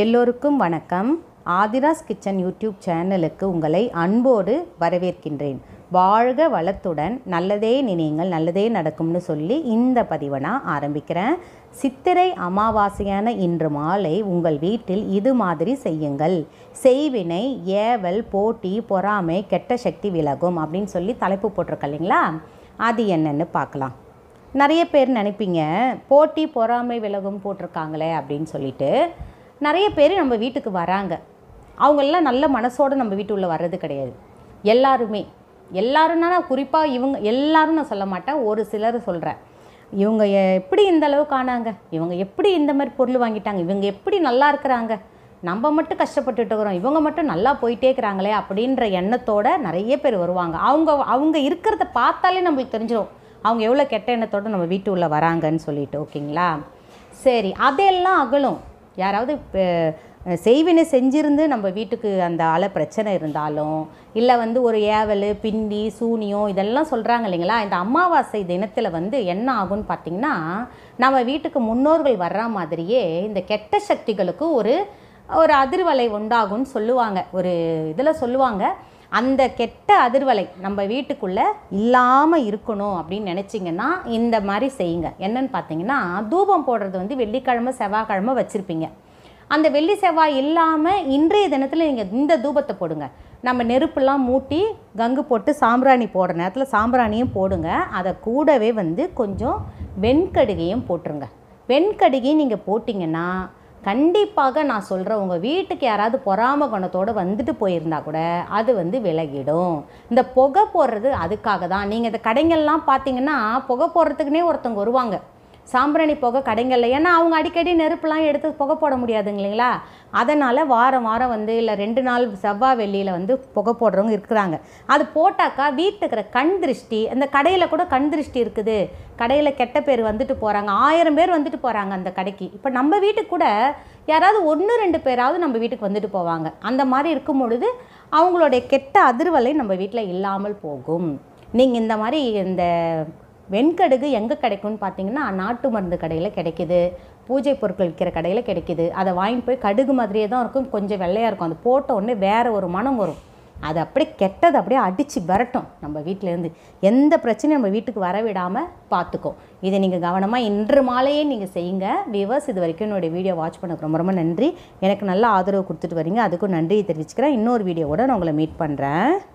எல்லோருக்கும் வணக்கம் Aadhira's kitchen YouTube சேனலுக்கு உங்களை அன்போடு வரவேற்கின்றேன் வாழ்க வளத்துடன் நல்லதே நினைங்கள் நல்லதே நடக்கும்னு சொல்லி இந்த பதிவை நான் ஆரம்பிக்கிறேன் சித்திரை அமாவாசையான இன்று மாலை உங்கள் வீட்டில் இது மாதிரி செய்யுங்கள் செய்வினை ஏவல் போட்டி பொறாமை கெட்ட சக்தி விலகும் அப்படின்னு சொல்லி தலைப்பு போட்டிருக்க இல்லைங்களா அது என்னென்னு பார்க்கலாம் நிறைய பேர் நினைப்பீங்க போட்டி பொறாமை விலகும் போட்டிருக்காங்களே அப்படின்னு சொல்லிட்டு நிறைய பேர் நம்ம வீட்டுக்கு வராங்க அவங்களெல்லாம் நல்ல மனசோடு நம்ம உள்ளே வர்றது கிடையாது எல்லாருமே எல்லாருன்னா நான் குறிப்பாக இவங்க எல்லாரும் நான் சொல்ல மாட்டேன் ஒரு சிலர் சொல்கிறேன் இவங்க எப்படி இந்த அளவுக்கு ஆனாங்க இவங்க எப்படி இந்த மாதிரி பொருள் வாங்கிட்டாங்க இவங்க எப்படி நல்லா இருக்கிறாங்க நம்ம மட்டும் கஷ்டப்பட்டுட்டு இருக்கிறோம் இவங்க மட்டும் நல்லா போயிட்டே இருக்கிறாங்களே அப்படின்ற எண்ணத்தோட நிறைய பேர் வருவாங்க அவங்க அவங்க இருக்கிறத பார்த்தாலே நம்மளுக்கு தெரிஞ்சிடும் அவங்க எவ்வளோ கெட்ட எண்ணத்தோடு நம்ம வீட்டு உள்ளே வராங்கன்னு சொல்லிட்டு ஓகேங்களா சரி அதெல்லாம் அகலும் யாராவது செய்வினை செஞ்சிருந்து நம்ம வீட்டுக்கு அந்த ஆளை பிரச்சனை இருந்தாலும் இல்லை வந்து ஒரு ஏவல் பிண்டி சூனியம் இதெல்லாம் சொல்கிறாங்க இல்லைங்களா இந்த அமாவாசை தினத்தில் வந்து என்ன ஆகும்னு பார்த்திங்கன்னா நம்ம வீட்டுக்கு முன்னோர்கள் வர்ற மாதிரியே இந்த கெட்ட சக்திகளுக்கு ஒரு ஒரு அதிர்வலை உண்டாகும்னு சொல்லுவாங்க ஒரு இதில் சொல்லுவாங்க அந்த கெட்ட அதிர்வலை நம்ம வீட்டுக்குள்ளே இல்லாமல் இருக்கணும் அப்படின்னு நினச்சிங்கன்னா இந்த மாதிரி செய்யுங்க என்னன்னு பார்த்தீங்கன்னா தூபம் போடுறது வந்து வெள்ளிக்கிழமை செவ்வாய்க்கிழமை வச்சுருப்பீங்க அந்த வெள்ளி செவ்வாய் இல்லாமல் இன்றைய தினத்தில் நீங்கள் இந்த தூபத்தை போடுங்க நம்ம நெருப்புலாம் மூட்டி கங்கு போட்டு சாம்பிராணி போடுற நேரத்தில் சாம்பிராணியும் போடுங்க அதை கூடவே வந்து கொஞ்சம் வெண்கடுகையும் போட்டுருங்க வெண்கடுகையும் நீங்கள் போட்டிங்கன்னா கண்டிப்பாக நான் சொல்கிறேன் உங்கள் வீட்டுக்கு யாராவது பொறாம குணத்தோடு வந்துட்டு போயிருந்தா கூட அது வந்து விலகிடும் இந்த புகை போடுறது அதுக்காக தான் நீங்கள் இந்த கடைங்கள்லாம் பார்த்தீங்கன்னா புகை போடுறதுக்குனே ஒருத்தவங்க வருவாங்க சாம்பிராணி புகை கடைங்களில் ஏன்னா அவங்க அடிக்கடி நெருப்புலாம் எடுத்து புகை போட முடியாதுங்க இல்லைங்களா அதனால் வாரம் வாரம் வந்து இல்லை ரெண்டு நாள் செவ்வாய் வெள்ளியில் வந்து புகை போடுறவங்க இருக்கிறாங்க அது போட்டாக்கா வீட்டுக்கிற கண் திருஷ்டி அந்த கடையில் கூட கண் திருஷ்டி இருக்குது கடையில் கெட்ட பேர் வந்துட்டு போகிறாங்க ஆயிரம் பேர் வந்துட்டு போகிறாங்க அந்த கடைக்கு இப்போ நம்ம வீட்டுக்கு கூட யாராவது ஒன்று ரெண்டு பேராவது நம்ம வீட்டுக்கு வந்துட்டு போவாங்க அந்த மாதிரி இருக்கும் பொழுது அவங்களுடைய கெட்ட அதிர்வலை நம்ம வீட்டில் இல்லாமல் போகும் நீங்கள் இந்த மாதிரி இந்த வெண்கடுகு எங்கே கிடைக்கும்னு பார்த்தீங்கன்னா நாட்டு மருந்து கடையில் கிடைக்கிது பூஜை பொருட்கள் விற்கிற கடையில் கிடைக்கிது அதை வாங்கிட்டு போய் கடுகு மாதிரியே தான் இருக்கும் கொஞ்சம் வெள்ளையாக இருக்கும் அது போட்ட உடனே வேறு ஒரு மனம் வரும் அது அப்படியே கெட்டது அப்படியே அடித்து விரட்டும் நம்ம வீட்டிலேருந்து எந்த பிரச்சனையும் நம்ம வீட்டுக்கு வரவிடாமல் பார்த்துக்கும் இதை நீங்கள் கவனமாக இன்று மாலையே நீங்கள் செய்யுங்க விவர்ஸ் இது வரைக்கும் என்னுடைய வீடியோ வாட்ச் பண்ணுறதுக்கு ரொம்ப ரொம்ப நன்றி எனக்கு நல்ல ஆதரவு கொடுத்துட்டு வரீங்க அதுக்கும் நன்றியை தெரிவிச்சுக்கிறேன் இன்னொரு கூட நான் உங்களை மீட் பண்ணுறேன்